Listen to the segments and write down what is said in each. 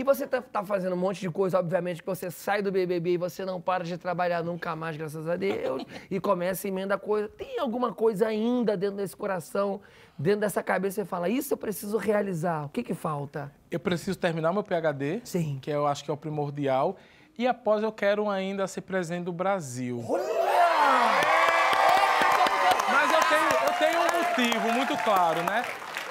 E você tá, tá, fazendo um monte de coisa, obviamente, que você sai do BBB e você não para de trabalhar nunca mais, graças a Deus, e começa a emenda coisa. Tem alguma coisa ainda dentro desse coração, dentro dessa cabeça, você fala, isso eu preciso realizar, o que que falta? Eu preciso terminar meu PHD, Sim. que eu acho que é o primordial, e após eu quero ainda ser presidente do Brasil. Olha! Mas eu tenho, eu tenho um motivo muito claro, né?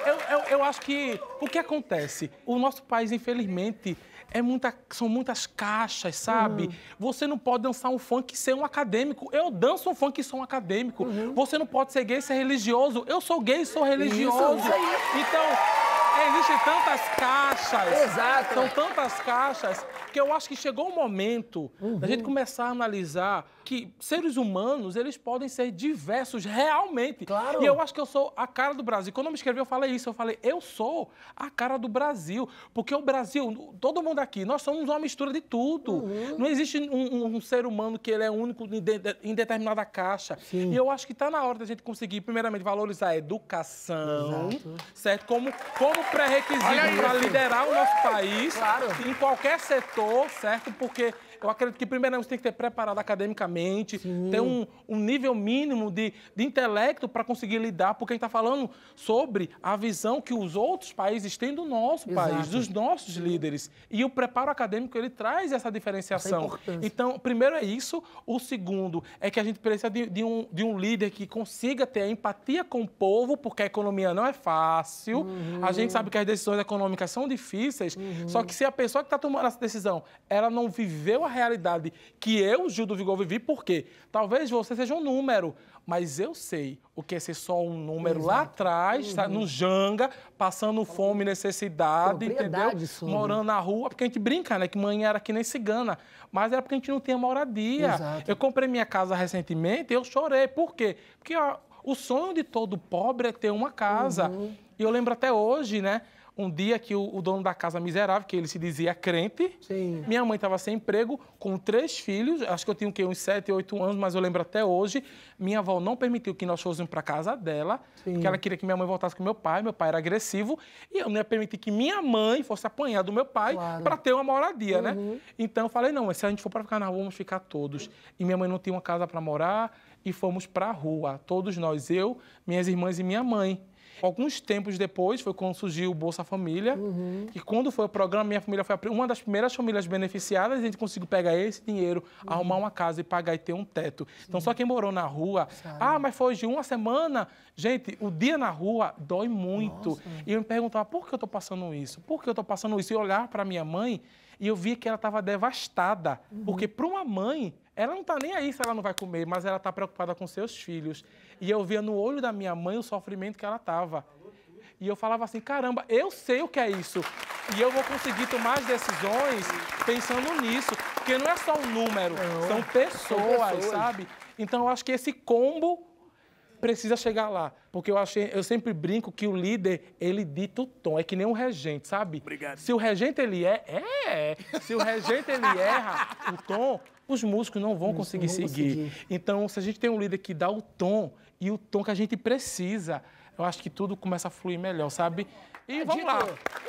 Eu, eu, eu acho que o que acontece? O nosso país, infelizmente, é muita, são muitas caixas, sabe? Uhum. Você não pode dançar um funk e ser um acadêmico. Eu danço um funk e sou um acadêmico. Uhum. Você não pode ser gay e ser religioso. Eu sou gay e sou religioso. Isso, isso então, existem tantas caixas. Exato. São tantas caixas porque eu acho que chegou o momento uhum. da gente uhum. começar a analisar que seres humanos, eles podem ser diversos realmente. Claro. E eu acho que eu sou a cara do Brasil. Quando eu me escrevi, eu falei isso. Eu falei, eu sou a cara do Brasil. Porque o Brasil, todo mundo aqui, nós somos uma mistura de tudo. Uhum. Não existe um, um, um, ser humano que ele é único em, de, em determinada caixa. Sim. E eu acho que está na hora da gente conseguir, primeiramente, valorizar a educação, Exato. certo? Como, como pré-requisito para liderar o nosso país claro. em qualquer setor certo? Porque eu acredito que, a você tem que ter preparado academicamente, Sim. ter um, um, nível mínimo de, de intelecto para conseguir lidar, porque a gente está falando sobre a visão que os outros países têm do nosso Exato. país, dos nossos Sim. líderes. E o preparo acadêmico, ele traz essa diferenciação. Essa então, primeiro é isso. O segundo é que a gente precisa de, de, um, de um líder que consiga ter a empatia com o povo, porque a economia não é fácil. Uhum. A gente sabe que as decisões econômicas são difíceis, uhum. só que se a pessoa que está tomando essa decisão, ela não viveu a realidade que eu, Gil do Vigor, vivi, porque talvez você seja um número, mas eu sei o que é ser só um número Exato. lá atrás, tá uhum. tá, no janga, passando fome, necessidade, entendeu? Sobre. Morando na rua, porque a gente brinca, né? Que mãe era que nem cigana, mas era porque a gente não tinha moradia. Exato. Eu comprei minha casa recentemente e eu chorei. Por quê? Porque ó, o sonho de todo pobre é ter uma casa. Uhum. E eu lembro até hoje, né? um dia que o, o, dono da casa miserável, que ele se dizia crente, Sim. minha mãe estava sem emprego, com três filhos, acho que eu tinha o quê? uns 7, 8 anos, mas eu lembro até hoje, minha avó não permitiu que nós fôssemos para casa dela, Sim. porque ela queria que minha mãe voltasse com meu pai, meu pai era agressivo, e eu não ia permitir que minha mãe fosse apanhar do meu pai claro. para ter uma moradia, né? uhum. né? Então eu falei, não, mas se a gente for para ficar na rua, vamos ficar todos. E minha mãe não tinha uma casa para morar, e fomos para a rua, todos nós, eu, minhas irmãs e minha mãe. Alguns tempos depois foi quando surgiu o Bolsa Família, uhum. quando foi o programa, minha família foi uma das primeiras famílias beneficiadas, a gente conseguiu pegar esse dinheiro, uhum. arrumar uma casa e pagar e ter um teto. Então, Sim. Então, só quem morou na rua, Sabe. ah, mas foi de uma semana. Gente, o dia na rua dói muito. Nossa. E eu me perguntava, por que eu estou passando isso? Por que eu estou passando isso? E olhar para minha mãe, e eu via que ela estava devastada, uhum. porque para uma mãe ela não tá nem aí se ela não vai comer, mas ela tá preocupada com seus filhos. E eu via no olho da minha mãe o sofrimento que ela tava. E eu falava assim: caramba, eu sei o que é isso. E eu vou conseguir tomar as decisões pensando nisso. Porque não é só um número, não, são, pessoas, são pessoas, sabe? Então eu acho que esse combo precisa chegar lá. Porque eu, achei, eu sempre brinco que o líder, ele dita o tom. É que nem um regente, sabe? Obrigado. Se o regente, ele é, é. é. Se o regente, ele erra o tom, os músicos não vão conseguir não seguir. Conseguir. Então, se a gente tem um líder que dá o tom e o tom que a gente precisa, eu acho que tudo começa a fluir melhor, sabe? E é vamos dito. lá.